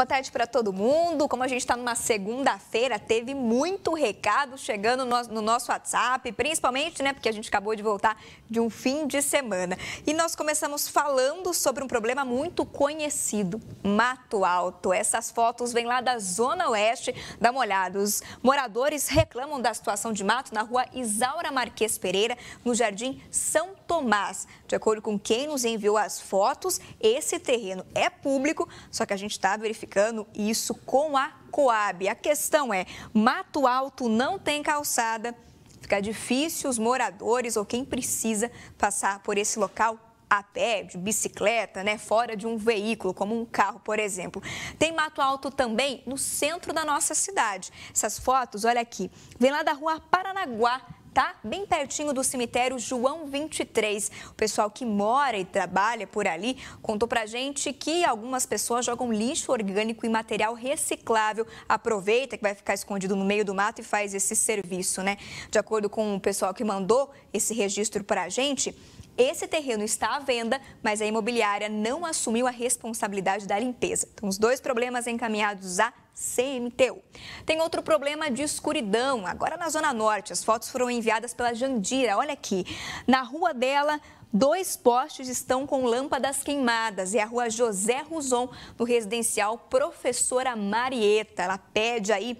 Boa tarde para todo mundo. Como a gente está numa segunda-feira, teve muito recado chegando no, nosso WhatsApp, principalmente, né, porque a gente acabou de voltar de um fim de semana. E nós começamos falando sobre um problema muito conhecido, Mato Alto. Essas fotos vêm lá da Zona Oeste. Dá uma olhada. Os moradores reclamam da situação de mato na rua Isaura Marques Pereira, no Jardim São Tomás. De acordo com quem nos enviou as fotos, esse terreno é público, só que a gente está verificando Americano, isso com a Coab. A questão é: Mato Alto não tem calçada, fica difícil os moradores ou quem precisa passar por esse local a pé, de bicicleta, né, fora de um veículo, como um carro, por exemplo. Tem mato alto também no centro da nossa cidade. Essas fotos, olha aqui, vem lá da rua Paranaguá, tá bem pertinho do cemitério João 23. O pessoal que mora e trabalha por ali contou pra gente que algumas pessoas jogam lixo orgânico e material reciclável. Aproveita que vai ficar escondido no meio do mato e faz esse serviço, né? De acordo com o pessoal que mandou esse registro pra gente, esse terreno está à venda, mas a imobiliária não assumiu a responsabilidade da limpeza. Então, os dois problemas encaminhados à CMTU. Tem outro problema de escuridão, agora na Zona Norte. As fotos foram enviadas pela Jandira, olha aqui. Na rua dela, dois postes estão com lâmpadas queimadas. É a rua José Ruzon, no residencial Professora Marieta. Ela pede aí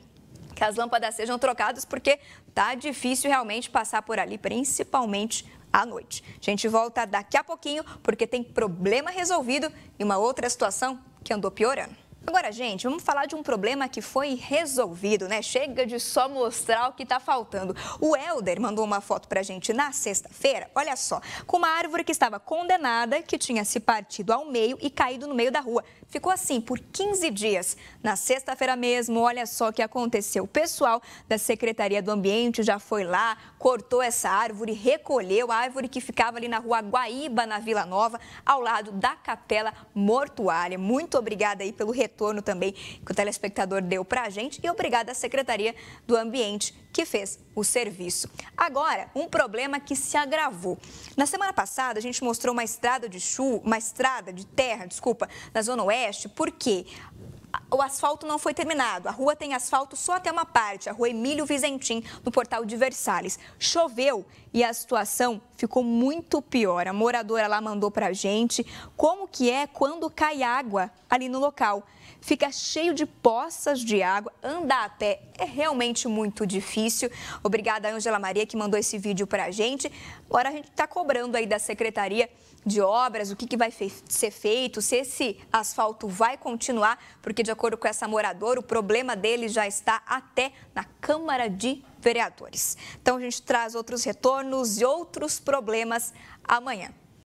que as lâmpadas sejam trocadas porque tá difícil realmente passar por ali, principalmente à noite. A gente volta daqui a pouquinho porque tem problema resolvido e uma outra situação que andou piorando. Agora, gente, vamos falar de um problema que foi resolvido, né? Chega de só mostrar o que está faltando. O Helder mandou uma foto para a gente na sexta-feira, olha só, com uma árvore que estava condenada, que tinha se partido ao meio e caído no meio da rua ficou assim por 15 dias. Na sexta-feira mesmo, olha só o que aconteceu. O pessoal da Secretaria do Ambiente já foi lá, cortou essa árvore, recolheu a árvore que ficava ali na rua Guaíba, na Vila Nova, ao lado da Capela Mortuária. Muito obrigada aí pelo retorno também que o telespectador deu para a gente e obrigada à Secretaria do Ambiente que fez o serviço. Agora, um problema que se agravou. Na semana passada, a gente mostrou uma estrada de chuva, uma estrada de terra, desculpa, na Zona Oeste, porque o asfalto não foi terminado. A rua tem asfalto só até uma parte, a rua Emílio Vizentim, no portal de Versalhes. Choveu e a situação ficou muito pior. A moradora lá mandou pra gente como que é quando cai água ali no local. Fica cheio de poças de água, andar a pé é realmente muito difícil. Obrigada, Angela Maria, que mandou esse vídeo pra gente. Agora a gente está cobrando aí da Secretaria de Obras o que, que vai ser feito, se esse asfalto vai continuar, porque de acordo com essa moradora, o problema dele já está até na Câmara de Vereadores. Então, a gente traz outros retornos e outros problemas amanhã.